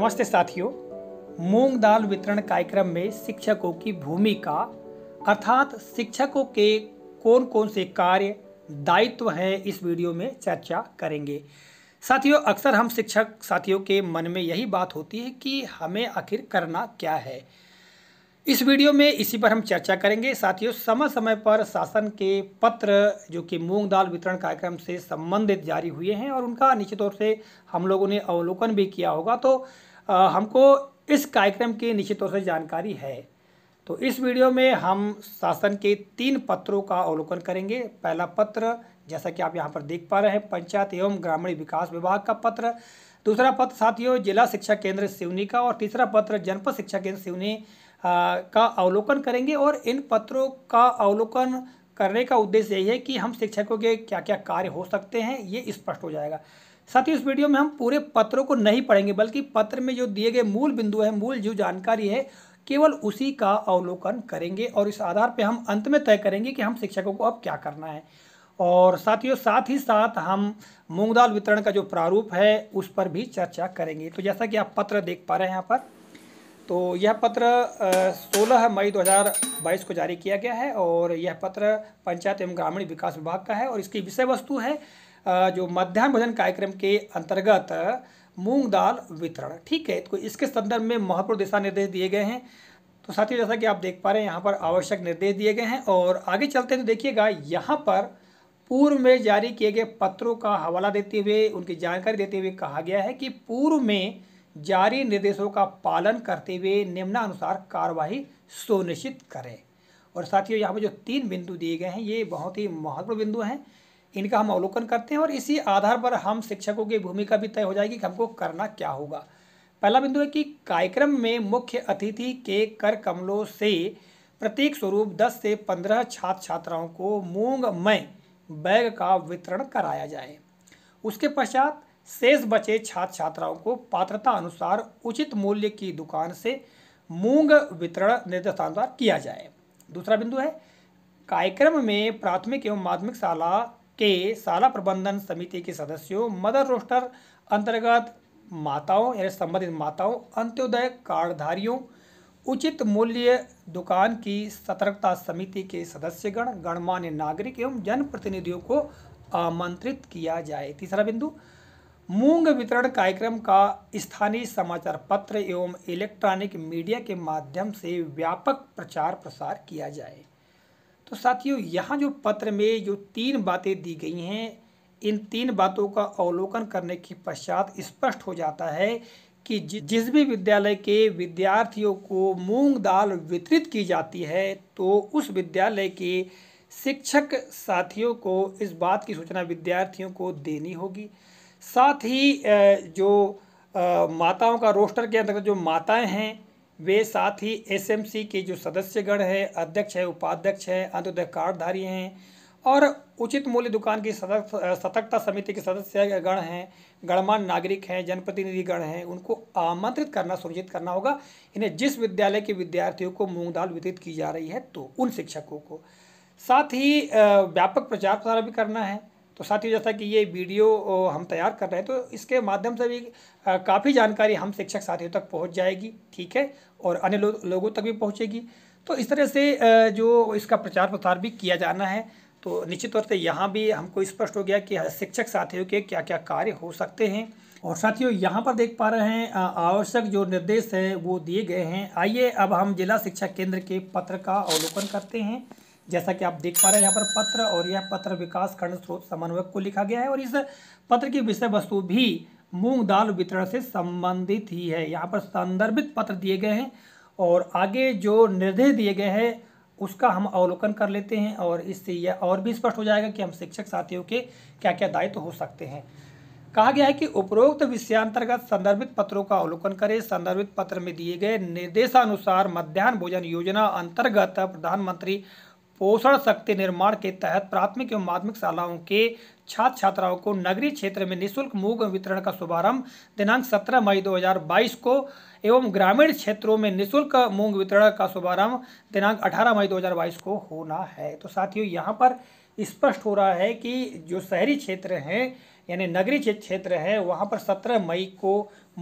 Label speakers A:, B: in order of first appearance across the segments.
A: नमस्ते साथियों मूंग दाल वितरण कार्यक्रम में शिक्षकों की भूमिका अर्थात शिक्षकों के कौन कौन से कार्य दायित्व हैं इस वीडियो में चर्चा करेंगे साथियों अक्सर हम शिक्षक साथियों के मन में यही बात होती है कि हमें आखिर करना क्या है इस वीडियो में इसी पर हम चर्चा करेंगे साथियों समय समय पर शासन के पत्र जो कि मूंग दाल वितरण कार्यक्रम से संबंधित जारी हुए हैं और उनका निश्चित तौर से हम लोगों ने अवलोकन भी किया होगा तो हमको इस कार्यक्रम की निश्चित तौर से जानकारी है तो इस वीडियो में हम शासन के तीन पत्रों का अवलोकन करेंगे पहला पत्र जैसा कि आप यहाँ पर देख पा रहे हैं पंचायत एवं ग्रामीण विकास विभाग का पत्र दूसरा पत्र साथियों जिला शिक्षा केंद्र सिवनी का और तीसरा पत्र जनपद शिक्षा केंद्र सिवनी का अवलोकन करेंगे और इन पत्रों का अवलोकन करने का उद्देश्य यही है कि हम शिक्षकों के क्या क्या कार्य हो सकते हैं ये स्पष्ट हो जाएगा साथ ही इस वीडियो में हम पूरे पत्रों को नहीं पढ़ेंगे बल्कि पत्र में जो दिए गए मूल बिंदु है मूल जो जानकारी है केवल उसी का अवलोकन करेंगे और इस आधार पर हम अंत में तय करेंगे कि हम शिक्षकों को अब क्या करना है और साथियों साथ ही साथ हम मूंग दाल वितरण का जो प्रारूप है उस पर भी चर्चा करेंगे तो जैसा कि आप पत्र देख पा रहे हैं यहाँ पर तो यह पत्र 16 मई 2022 को जारी किया गया है और यह पत्र पंचायत एवं ग्रामीण विकास विभाग का है और इसकी विषय वस्तु है जो मध्यान्ह भोजन कार्यक्रम के अंतर्गत मूंग दाल वितरण ठीक है तो इसके संदर्भ में महत्वपूर्ण दिशा निर्देश दिए गए हैं तो साथियों जैसा कि आप देख पा रहे हैं यहाँ पर आवश्यक निर्देश दिए गए हैं और आगे चलते हैं तो देखिएगा यहाँ पर पूर्व में जारी किए गए पत्रों का हवाला देते हुए उनकी जानकारी देते हुए कहा गया है कि पूर्व में जारी निर्देशों का पालन करते हुए निम्नानुसार कार्यवाही सुनिश्चित करें और साथियों यहाँ पर जो तीन बिंदु दिए गए हैं ये बहुत ही महत्वपूर्ण बिंदु हैं इनका हम अवलोकन करते हैं और इसी आधार पर हम शिक्षकों की भूमिका भी तय हो जाएगी कि हमको करना क्या होगा पहला बिंदु है कि कार्यक्रम में मुख्य अतिथि के कर कमलों से प्रत्येक स्वरूप 10 से 15 छात्र छात्राओं को मूंगमय बैग का वितरण कराया जाए उसके पश्चात शेष बचे छात्र छात्राओं को पात्रता अनुसार उचित मूल्य की दुकान से मूंग वितरण निर्देशानुसार किया जाए दूसरा बिंदु है कार्यक्रम में प्राथमिक एवं माध्यमिक शाला के शाला प्रबंधन समिति के सदस्यों मदर रोस्टर अंतर्गत माताओं यानी संबंधित माताओं अंत्योदय कार्डधारियों उचित मूल्य दुकान की सतर्कता समिति के सदस्यगण गणमान्य नागरिक एवं जनप्रतिनिधियों को आमंत्रित किया जाए तीसरा बिंदु मूंग वितरण कार्यक्रम का स्थानीय समाचार पत्र एवं इलेक्ट्रॉनिक मीडिया के माध्यम से व्यापक प्रचार प्रसार किया जाए तो साथियों यहाँ जो पत्र में जो तीन बातें दी गई हैं इन तीन बातों का अवलोकन करने के पश्चात स्पष्ट हो जाता है कि जिस भी विद्यालय के विद्यार्थियों को मूंग दाल वितरित की जाती है तो उस विद्यालय के शिक्षक साथियों को इस बात की सूचना विद्यार्थियों को देनी होगी साथ ही जो माताओं का रोस्टर के अंतर्गत जो माताएं हैं वे साथ ही एसएमसी के जो सदस्यगण है अध्यक्ष है उपाध्यक्ष है अंत्योदय कार्डधारी हैं और उचित मूल्य दुकान की सतर्कता समिति के सदस्य गण हैं गणमान्य नागरिक हैं जनप्रतिनिधि गण हैं उनको आमंत्रित करना सुनिश्चित करना होगा इन्हें जिस विद्यालय के विद्यार्थियों को मूंग दाल वितरित की जा रही है तो उन शिक्षकों को साथ ही व्यापक प्रचार प्रसार भी करना है तो साथ ही जैसा कि ये वीडियो हम तैयार कर रहे हैं तो इसके माध्यम से भी काफ़ी जानकारी हम शिक्षक साथियों तक पहुँच जाएगी ठीक है और अन्य लो, लोगों तक भी पहुँचेगी तो इस तरह से जो इसका प्रचार प्रसार भी किया जाना है तो निश्चित तौर से यहाँ भी हमको स्पष्ट हो गया कि शिक्षक साथियों के क्या क्या कार्य हो सकते हैं और साथियों यहाँ पर देख पा रहे हैं आवश्यक जो निर्देश है वो दिए गए हैं आइए अब हम जिला शिक्षा केंद्र के पत्र का अवलोकन करते हैं जैसा कि आप देख पा रहे हैं यहाँ पर पत्र और यह पत्र विकास खंड स्रोत समन्वयक को लिखा गया है और इस पत्र की विषय वस्तु भी मूंग दाल वितरण से संबंधित ही है यहाँ पर संदर्भित पत्र दिए गए हैं और आगे जो निर्देश दिए गए हैं उसका हम अवलोकन कर लेते हैं और इससे यह और भी स्पष्ट हो जाएगा कि हम शिक्षक साथियों के क्या क्या दायित्व तो हो सकते हैं कहा गया है कि उपरोक्त विषयांतर्गत संदर्भित पत्रों का अवलोकन करें संदर्भित पत्र में दिए गए निर्देशानुसार मध्यान्ह भोजन योजना अंतर्गत प्रधानमंत्री पोषण शक्ति निर्माण के तहत प्राथमिक एवं माध्यमिक शालाओं के छात्र छात्राओं को नगरीय क्षेत्र में निशुल्क मूग वितरण का शुभारंभ दिनांक 17 मई 2022 को एवं ग्रामीण क्षेत्रों में निशुल्क मूंग वितरण का शुभारंभ दिनांक 18 मई 2022 को होना है तो साथियों यहाँ पर स्पष्ट हो रहा है कि जो शहरी क्षेत्र हैं यानी नगरीय क्षेत्र है वहाँ पर सत्रह मई को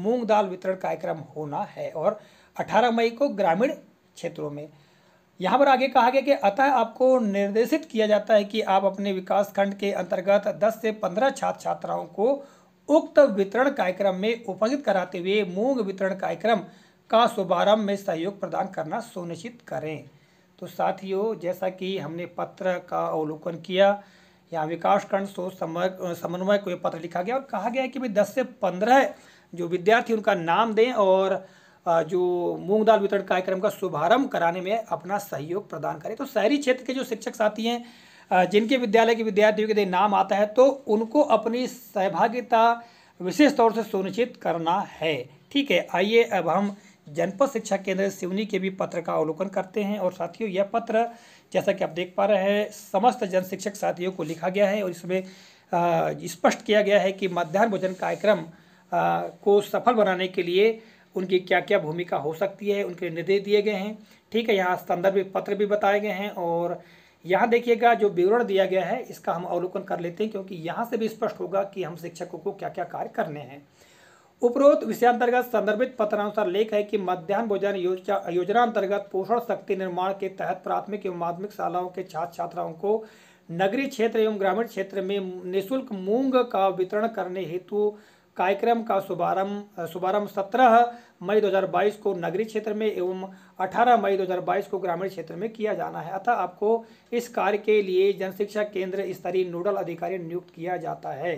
A: मूँग दाल वितरण कार्यक्रम होना है और अठारह मई को ग्रामीण क्षेत्रों में यहाँ पर आगे कहा गया कि अतः आपको निर्देशित किया जाता है कि आप अपने विकास खंड के अंतर्गत 10 से 15 छात्र छात्राओं को उक्त वितरण कार्यक्रम में उपस्थित कराते हुए मूंग वितरण कार्यक्रम का शुभारंभ में सहयोग प्रदान करना सुनिश्चित करें तो साथियों जैसा कि हमने पत्र का अवलोकन किया यहाँ विकास खंड सोच समन्वय को यह पत्र लिखा गया और कहा गया है कि भाई दस से पंद्रह जो विद्यार्थी उनका नाम दें और जो मूंग दाल वितरण कार्यक्रम का शुभारंभ कराने में अपना सहयोग प्रदान करें तो शहरी क्षेत्र के जो शिक्षक साथी हैं जिनके विद्यालय के विद्यार्थियों के लिए नाम आता है तो उनको अपनी सहभागिता विशेष तौर से सुनिश्चित करना है ठीक है आइए अब हम जनपद शिक्षा केंद्र सिवनी के भी पत्र का अवलोकन करते हैं और साथियों यह पत्र जैसा कि आप देख पा रहे हैं समस्त जन शिक्षक साथियों को लिखा गया है और इसमें स्पष्ट किया गया है कि मध्यान्ह भोजन कार्यक्रम को सफल बनाने के लिए उनकी क्या क्या भूमिका हो सकती है उनके निर्देश दिए गए हैं ठीक है यहाँ संदर्भ पत्र भी बताए गए हैं और यहाँ देखिएगा जो विवरण दिया गया है इसका हम अवलोकन कर लेते हैं क्योंकि यहाँ से भी स्पष्ट होगा कि हम शिक्षकों को क्या क्या कार्य करने हैं उपरोक्त विषयांतर्गत संदर्भित पत्रानुसार लेख है कि मध्यान्ह भोजन योजना अंतर्गत पोषण शक्ति निर्माण के तहत प्राथमिक एवं माध्यमिक शालाओं के छात्र छात्राओं को नगरीय क्षेत्र एवं ग्रामीण क्षेत्र में निःशुल्क मूंग का वितरण करने हेतु कार्यक्रम का शुभारंभ शुभारंभ सत्रह मई 2022 को नगरीय क्षेत्र में एवं 18 मई 2022 को ग्रामीण क्षेत्र में किया जाना है अतः आपको इस कार्य के लिए जनशिक्षा केंद्र स्तरीय नोडल अधिकारी नियुक्त किया जाता है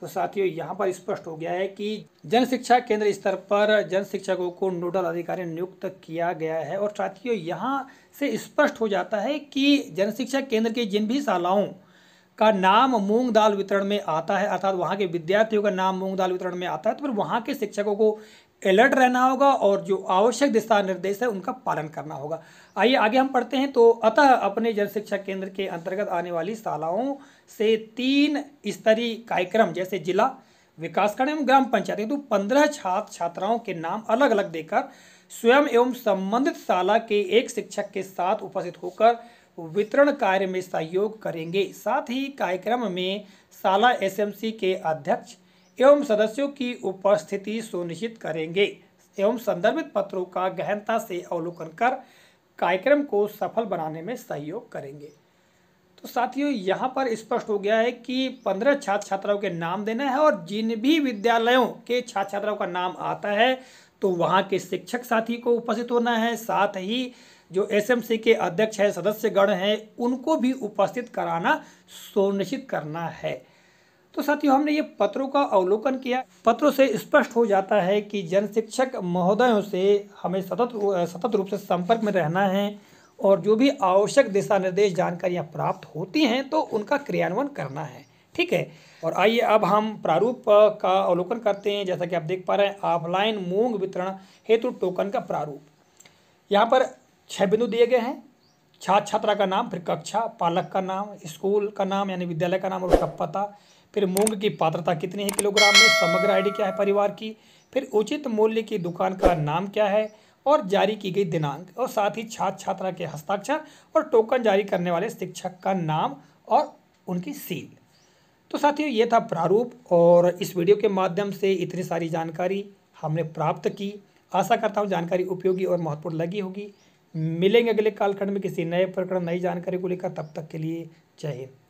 A: तो साथियों यहाँ पर स्पष्ट हो गया है कि जन शिक्षा केंद्र स्तर पर जन शिक्षकों को नोडल अधिकारी नियुक्त किया गया है और साथियों यहाँ से स्पष्ट हो जाता है कि जन शिक्षा केंद्र की जिन भी शालाओं का नाम मूंग दाल वितरण में आता है अर्थात वहाँ के विद्यार्थियों का नाम मूंग दाल वितरण में आता है तो फिर वहाँ के शिक्षकों को अलर्ट रहना होगा और जो आवश्यक दिशा निर्देश है उनका पालन करना होगा आइए आगे हम पढ़ते हैं तो अतः अपने जन शिक्षा केंद्र के अंतर्गत आने वाली शालाओं से तीन स्तरीय कार्यक्रम जैसे जिला विकासखंड एवं ग्राम पंचायत तो पंद्रह छात्र छात्राओं के नाम अलग अलग देकर स्वयं एवं संबंधित शाला के एक शिक्षक के साथ उपस्थित होकर वितरण कार्य में सहयोग करेंगे साथ ही कार्यक्रम में साला एसएमसी के अध्यक्ष एवं सदस्यों की उपस्थिति सुनिश्चित करेंगे एवं संदर्भित पत्रों का गहनता से अवलोकन कर कार्यक्रम को सफल बनाने में सहयोग करेंगे तो साथियों यहाँ पर स्पष्ट हो गया है कि पंद्रह छात्र छात्राओं के नाम देना है और जिन भी विद्यालयों के छात्र छात्राओं का नाम आता है तो वहाँ के शिक्षक साथी को उपस्थित होना है साथ ही जो एसएमसी के अध्यक्ष हैं सदस्यगण हैं उनको भी उपस्थित कराना सुनिश्चित करना है तो साथियों हमने ये पत्रों का अवलोकन किया पत्रों से स्पष्ट हो जाता है कि जन शिक्षक महोदयों से हमें सतत सतत रूप से संपर्क में रहना है और जो भी आवश्यक दिशा निर्देश जानकारियाँ प्राप्त होती हैं तो उनका क्रियान्वयन करना है ठीक है और आइए अब हम प्रारूप का अवलोकन करते हैं जैसा कि आप देख पा रहे हैं ऑफलाइन मूंग वितरण हेतु टोकन का प्रारूप यहाँ पर छः बिंदु दिए गए हैं छात्र छात्रा का नाम फिर कक्षा पालक का नाम स्कूल का नाम यानी विद्यालय का नाम और उसका पता फिर मूंग की पात्रता कितनी है किलोग्राम में समग्र आईडी क्या है परिवार की फिर उचित मूल्य की दुकान का नाम क्या है और जारी की गई दिनांक और साथ ही छात्र छात्रा के हस्ताक्षर और टोकन जारी करने वाले शिक्षक का नाम और उनकी सील तो साथियों ये था प्रारूप और इस वीडियो के माध्यम से इतनी सारी जानकारी हमने प्राप्त की आशा करता हूँ जानकारी उपयोगी और महत्वपूर्ण लगी होगी मिलेंगे अगले कालखंड में किसी नए प्रकरण नई जानकारी को लेकर तब तक के लिए जय हिंद